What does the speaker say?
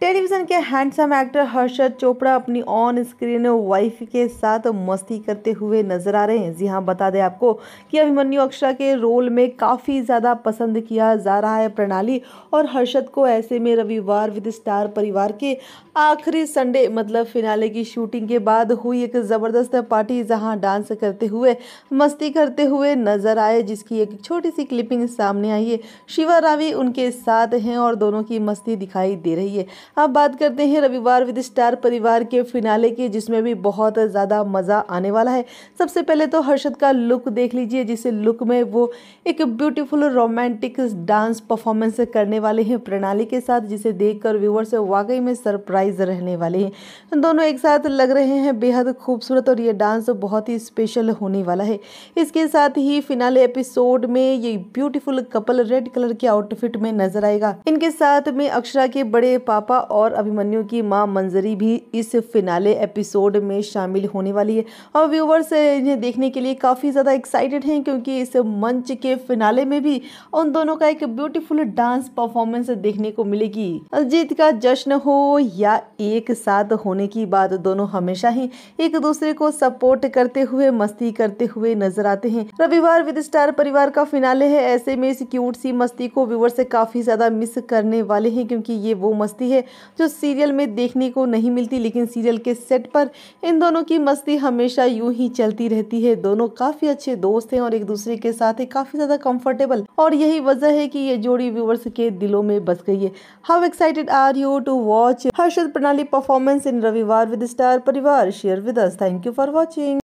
television के handsome actor Harshad Chopra अपनी on screen wife के साथ मस्ती करते हुए नजर आ रहे हैं जी हाँ बता दें आपको कि अभिमन्यु अक्षरा के रोल में काफ़ी ज़्यादा पसंद किया जा रहा है प्रणाली और हर्षद को ऐसे में रविवार विद स्टार परिवार के आखिरी संडे मतलब फिनाले की शूटिंग के बाद हुई एक ज़बरदस्त पार्टी जहाँ डांस करते हुए मस्ती करते हुए नजर आए जिसकी एक छोटी सी क्लिपिंग सामने आई है शिवा रावी उनके साथ हैं और दोनों की मस्ती दिखाई दे रही है अब बात करते हैं रविवार विद स्टार परिवार के फिनाले की जिसमें भी बहुत ज़्यादा मज़ा आने वाला है सबसे पहले तो हर्षद का लुक देख लीजिए जिसे लुक में वो एक ब्यूटीफुल रोमांटिक डांस परफॉर्मेंस करने वाले हैं प्रणाली के साथ जिसे देख कर व्यूवर्स वाकई में सरप्राइज रहने वाले हैं दोनों एक साथ लग रहे हैं बेहद खूबसूरत और ये डांस बहुत ही स्पेशल होने वाला है इसके साथ ही फिनाले एपिसोड में ये ब्यूटीफुल कपल रेड कलर के आउटफिट में नजर आएगा इनके साथ में अक्षरा के बड़े पापा अलावा और अभिमन्यु की माँ मंजरी भी इस फिनाले एपिसोड में शामिल होने वाली है और व्यूवर्स इन्हें देखने के लिए काफ़ी ज़्यादा एक्साइटेड हैं क्योंकि इस मंच के फिनाले में भी उन दोनों का एक ब्यूटीफुल डांस परफॉर्मेंस देखने को मिलेगी जीत का जश्न हो या एक साथ होने की बात दोनों हमेशा ही एक दूसरे को सपोर्ट करते हुए मस्ती करते हुए नजर आते हैं रविवार विद स्टार परिवार का फिनाले है ऐसे में इस क्यूट सी मस्ती को व्यूवर से काफी ज्यादा मिस करने वाले हैं क्योंकि ये वो मस्ती है जो सीरियल में देखने को नहीं मिलती लेकिन सीरियल के सेट पर इन दोनों की मस्ती हमेशा यूं ही चलती रहती है दोनों काफ़ी अच्छे दोस्त हैं और एक दूसरे के साथ है काफ़ी ज़्यादा कंफर्टेबल और यही वजह है कि ये जोड़ी व्यूवर्स के दिलों में बस गई है how excited are you to watch Harshad Pranali performance in रविवार with star Parivar share with us thank you for watching